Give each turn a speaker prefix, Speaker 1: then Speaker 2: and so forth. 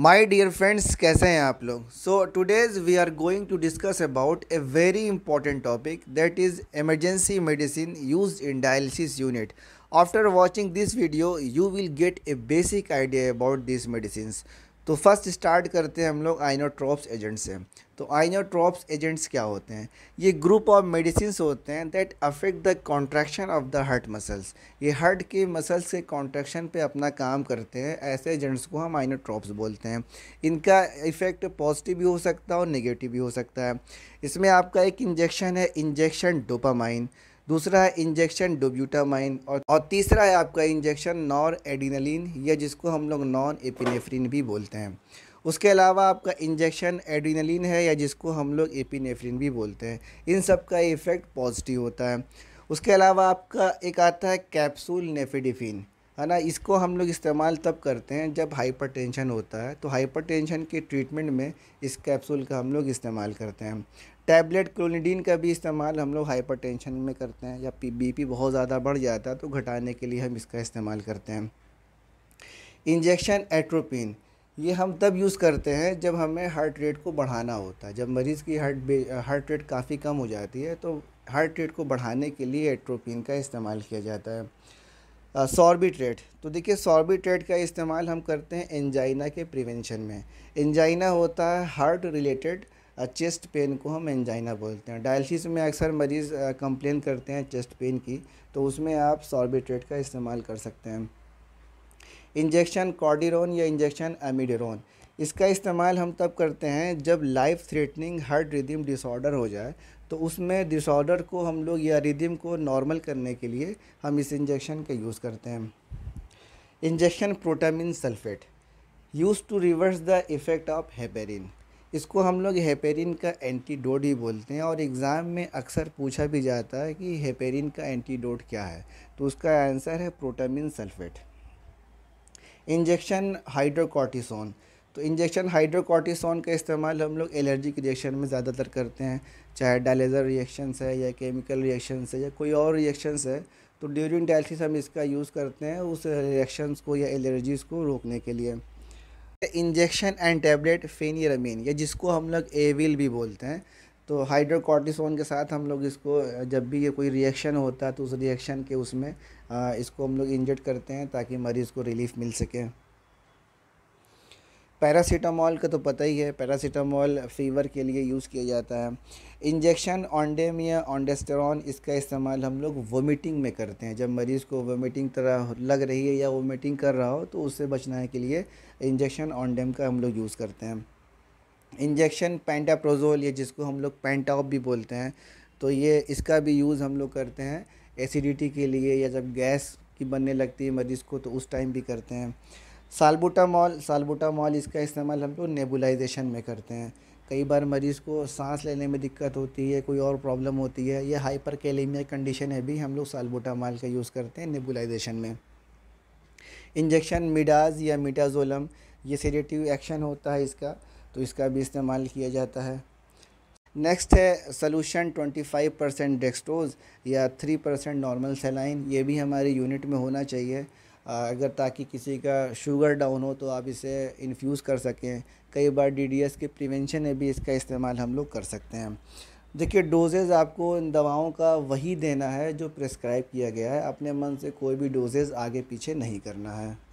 Speaker 1: My dear friends, कैसे हैं आप So today's we are going to discuss about a very important topic that is emergency medicine used in dialysis unit. After watching this video, you will get a basic idea about these medicines. तो first start करते हैं हम लोग आइनोट्रॉप्स agents से तो आइनोट्रॉप्स agents क्या होते हैं ये ग्रुप ऑफ मेडिसिन होते हैं that affect the contraction of the heart muscles ये हार्ट के मसल्स के कॉन्ट्रैक्शन पे अपना काम करते हैं ऐसे एजेंट्स को हम आइनोट्रॉप्स बोलते हैं इनका इफ़ेक्ट पॉजिटिव भी हो सकता है और निगेटिव भी हो सकता है इसमें आपका एक इंजेक्शन है इंजेक्शन डोपामाइन दूसरा है इंजेक्शन डोब्यूटामाइन और और तीसरा है आपका इंजेक्शन नॉर एडिनलिन या जिसको हम लोग नॉन एपिनेफ्रिन भी बोलते हैं उसके अलावा आपका इंजेक्शन एडिनलिन है या जिसको हम लोग एपिनेफ्रिन भी बोलते हैं इन सब का इफ़ेक्ट पॉजिटिव होता है उसके अलावा आपका एक आता है कैप्सूल नेफेडिफिन है ना इसको हम लोग इस्तेमाल तब करते हैं जब हाइपरटेंशन होता है तो हाइपरटेंशन के ट्रीटमेंट में इस कैप्सूल का हम लोग इस्तेमाल करते हैं टैबलेट क्लोनिडीन का भी इस्तेमाल हम लोग हाइपर में करते हैं या पी बीपी बहुत ज़्यादा बढ़ जाता है तो घटाने के लिए हम इसका इस्तेमाल करते हैं इंजेक्शन एट्रोपिन ये हम तब यूज़ करते हैं जब हमें हार्ट रेट को बढ़ाना होता है जब मरीज़ की हार्ट हार्ट रेट काफ़ी कम हो जाती है तो हार्ट रेट को बढ़ाने के लिए एट्रोपिन का इस्तेमाल किया जाता है सॉर्बिट्रेट तो देखिए सॉर्बिट्रेट का इस्तेमाल हम करते हैं एंजाइना के प्रिवेंशन में एंजाइना होता है हार्ट रिलेटेड चेस्ट पेन को हम एंजाइना बोलते हैं डायलिसिस में अक्सर मरीज़ कंप्लेन करते हैं चेस्ट पेन की तो उसमें आप सॉर्बिट्रेट का इस्तेमाल कर सकते हैं इंजेक्शन कॉर्डिरोन या इंजेक्शन एमिडेरोन इसका इस्तेमाल हम तब करते हैं जब life threatening heart rhythm disorder हो जाए तो उसमें डिसऑर्डर को हम लोग या रिदिम को नॉर्मल करने के लिए हम इस इंजेक्शन का यूज़ करते हैं injection protamine sulphate use to reverse the effect of heparin इसको हम लोग हेपेरिन का एंटीडोट ही बोलते हैं और एग्ज़ाम में अक्सर पूछा भी जाता है कि हेपेरिन का एंटीडोट क्या है तो उसका आंसर है प्रोटामिन सल्फेट इंजेक्शन हाइड्रोकॉटिसोन तो इंजेक्शन हाइड्रोकॉटिसोन का इस्तेमाल हम लोग एलर्जिक रिएक्शन में ज़्यादातर करते हैं चाहे डायलेजर रिएक्शंस है या केमिकल रिएक्शंस है या कोई और रिएक्शंस है तो ड्यूरिंग डायलिसिस हम इसका यूज़ करते हैं उस रिएक्शंस को या एलर्जीज़ को रोकने के लिए इंजेक्शन एंड टेबलेट फेनियरमीन या जिसको हम लोग एविल भी बोलते हैं तो हाइड्रोकॉर्टिसोन के साथ हम लोग इसको जब भी ये कोई रिएक्शन होता है तो उस रिएक्शन के उसमें इसको हम लोग इंजेक्ट करते हैं ताकि मरीज़ को रिलीफ मिल सके पैरासीटामॉल का तो पता ही है पैरासीटामॉल फ़ीवर के लिए यूज़ किया जाता है इंजेक्शन ऑनडेम या ऑनडेस्टेरॉन इसका इस्तेमाल हम लोग वोमिटिंग में करते हैं जब मरीज़ को वोमिटिंग तरह लग रही है या वोमिटिंग कर रहा हो तो उससे बचने के लिए इंजेक्शन ऑनडेम का हम लोग यूज़ करते हैं इंजेक्शन पेंटाप्रोजोल या जिसको हम लोग पेंटाप भी बोलते हैं तो ये इसका भी यूज़ हम लोग करते हैं एसिडिटी के लिए या जब गैस की बनने लगती है मरीज़ को तो उस टाइम भी करते हैं सालबूटामॉल सालबूटामॉल इसका इस्तेमाल हम लोग नेबुलाइजेशन में करते हैं कई बार मरीज़ को सांस लेने में दिक्कत होती है कोई और प्रॉब्लम होती है यह हाइपर कैलेमिया कंडीशन है भी हम लोग सालबूटामॉल का यूज़ करते हैं नेबुलाइजेशन में इंजेक्शन मिडाज या मिडाजोलम ये सीडेटिव एक्शन होता है इसका तो इसका भी इस्तेमाल किया जाता है नेक्स्ट है सोलूशन 25 परसेंट डेक्सटोज या 3 परसेंट नॉर्मल सेलाइन ये भी हमारे यूनिट में होना चाहिए अगर ताकि किसी का शुगर डाउन हो तो आप इसे इन्फ्यूज़ कर सकें कई बार डीडीएस के प्रिवेंशन में भी इसका इस्तेमाल हम लोग कर सकते हैं देखिए डोजेज़ आपको इन दवाओं का वही देना है जो प्रेस्क्राइब किया गया है अपने मन से कोई भी डोजेज़ आगे पीछे नहीं करना है